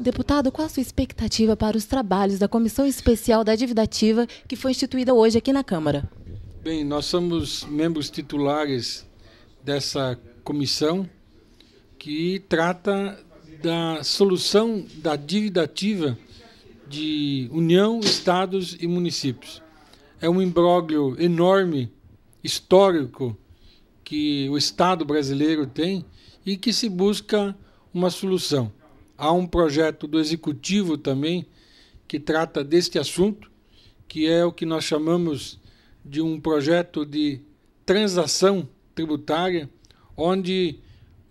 Deputado, qual a sua expectativa para os trabalhos da Comissão Especial da Dívida Ativa que foi instituída hoje aqui na Câmara? Bem, nós somos membros titulares dessa comissão que trata da solução da dívida ativa de União, estados e municípios. É um imbróglio enorme, histórico, que o Estado brasileiro tem e que se busca uma solução. Há um projeto do executivo também que trata deste assunto, que é o que nós chamamos de um projeto de transação tributária, onde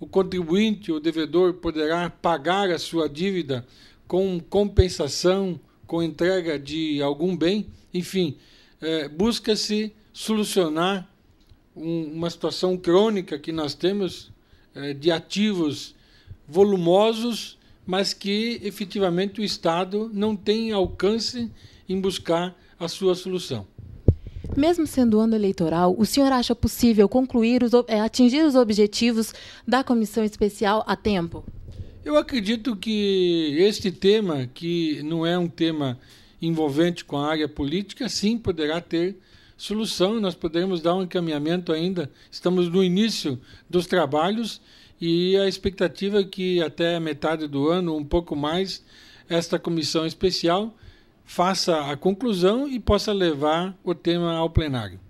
o contribuinte, o devedor, poderá pagar a sua dívida com compensação, com entrega de algum bem, enfim, é, busca-se solucionar um, uma situação crônica que nós temos é, de ativos volumosos mas que efetivamente o Estado não tem alcance em buscar a sua solução. Mesmo sendo ano eleitoral, o senhor acha possível concluir os, eh, atingir os objetivos da comissão especial a tempo? Eu acredito que este tema, que não é um tema envolvente com a área política, sim poderá ter solução, nós podemos dar um encaminhamento ainda. Estamos no início dos trabalhos e a expectativa é que até metade do ano, um pouco mais, esta comissão especial faça a conclusão e possa levar o tema ao plenário.